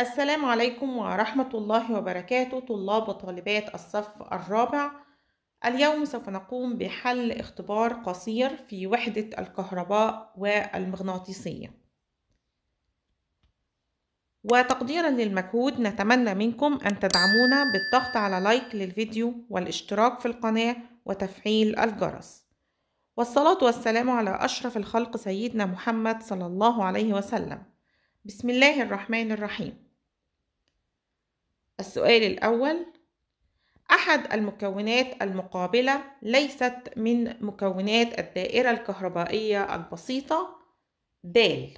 السلام عليكم ورحمة الله وبركاته طلاب وطالبات الصف الرابع اليوم سوف نقوم بحل اختبار قصير في وحدة الكهرباء والمغناطيسية وتقديرا للمجهود نتمنى منكم أن تدعمونا بالضغط على لايك للفيديو والاشتراك في القناة وتفعيل الجرس والصلاة والسلام على أشرف الخلق سيدنا محمد صلى الله عليه وسلم بسم الله الرحمن الرحيم السؤال الأول أحد المكونات المقابلة ليست من مكونات الدائرة الكهربائية البسيطة د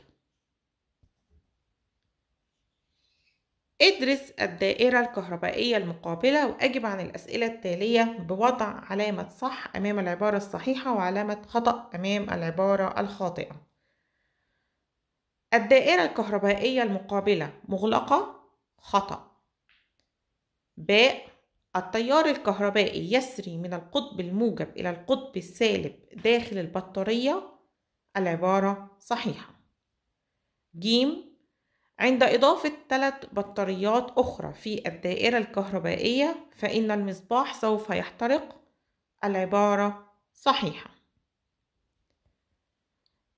ادرس الدائرة الكهربائية المقابلة وأجب عن الأسئلة التالية بوضع علامة صح أمام العبارة الصحيحة وعلامة خطأ أمام العبارة الخاطئة الدائرة الكهربائية المقابلة مغلقة خطأ ب التيار الكهربائي يسري من القطب الموجب إلى القطب السالب داخل البطارية العبارة صحيحة جيم عند إضافة ثلاث بطاريات أخرى في الدائرة الكهربائية فإن المصباح سوف يحترق العبارة صحيحة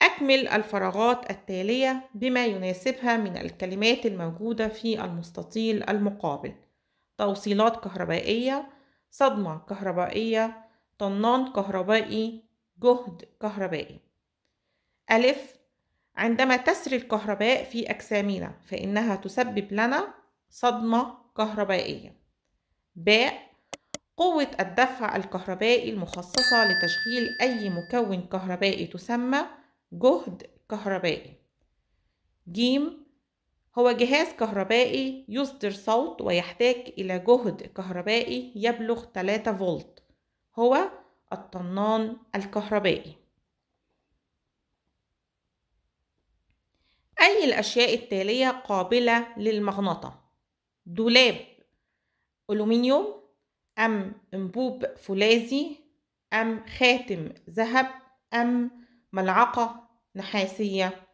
أكمل الفراغات التالية بما يناسبها من الكلمات الموجودة في المستطيل المقابل توصيلات كهربائية صدمة كهربائية طنان كهربائي جهد كهربائي ألف عندما تسري الكهرباء في أجسامنا فإنها تسبب لنا صدمة كهربائية ب قوة الدفع الكهربائي المخصصة لتشغيل أي مكون كهربائي تسمى جهد كهربائي جيم هو جهاز كهربائي يصدر صوت ويحتاج إلى جهد كهربائي يبلغ 3 فولت هو الطنان الكهربائي أي الأشياء التالية قابلة للمغنطة دولاب ألومنيوم أم أنبوب فولاذي أم خاتم ذهب أم ملعقة نحاسية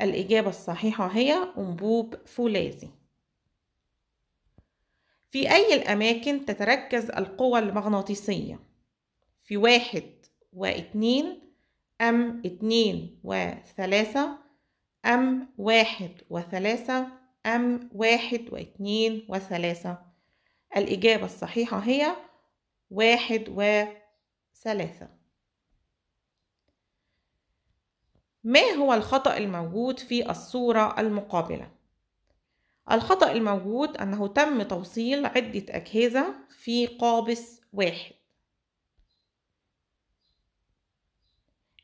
الإجابة الصحيحة هي أنبوب فولاذي في أي الأماكن تتركز القوى المغناطيسية؟ في واحد واتنين أم اتنين وثلاثة أم واحد وثلاثة أم واحد واتنين وثلاثة الإجابة الصحيحة هي واحد وثلاثة ما هو الخطأ الموجود في الصورة المقابلة؟ الخطأ الموجود أنه تم توصيل عدة أجهزة في قابس واحد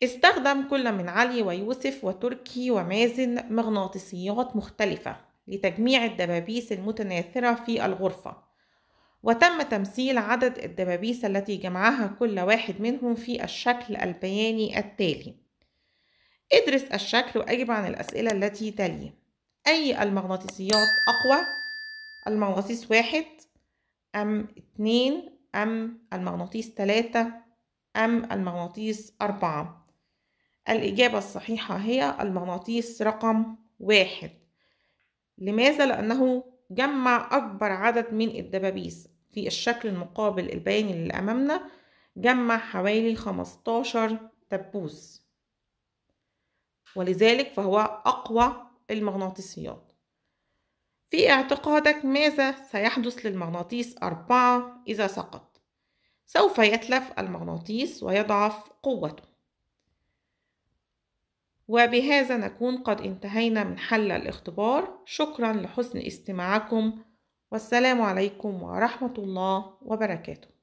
استخدم كل من علي ويوسف وتركي ومازن مغناطيسيات مختلفة لتجميع الدبابيس المتناثرة في الغرفة وتم تمثيل عدد الدبابيس التي جمعها كل واحد منهم في الشكل البياني التالي ادرس الشكل وأجب عن الأسئلة التي تلي أي المغناطيسيات أقوى؟ المغناطيس واحد أم اتنين أم المغناطيس تلاتة أم المغناطيس أربعة؟ الإجابة الصحيحة هي المغناطيس رقم واحد لماذا؟ لأنه جمع أكبر عدد من الدبابيس في الشكل المقابل البياني اللي أمامنا جمع حوالي 15 دبوس ولذلك فهو أقوى المغناطيسيات في اعتقادك ماذا سيحدث للمغناطيس أربعة إذا سقط؟ سوف يتلف المغناطيس ويضعف قوته وبهذا نكون قد انتهينا من حل الاختبار شكرا لحسن استماعكم والسلام عليكم ورحمة الله وبركاته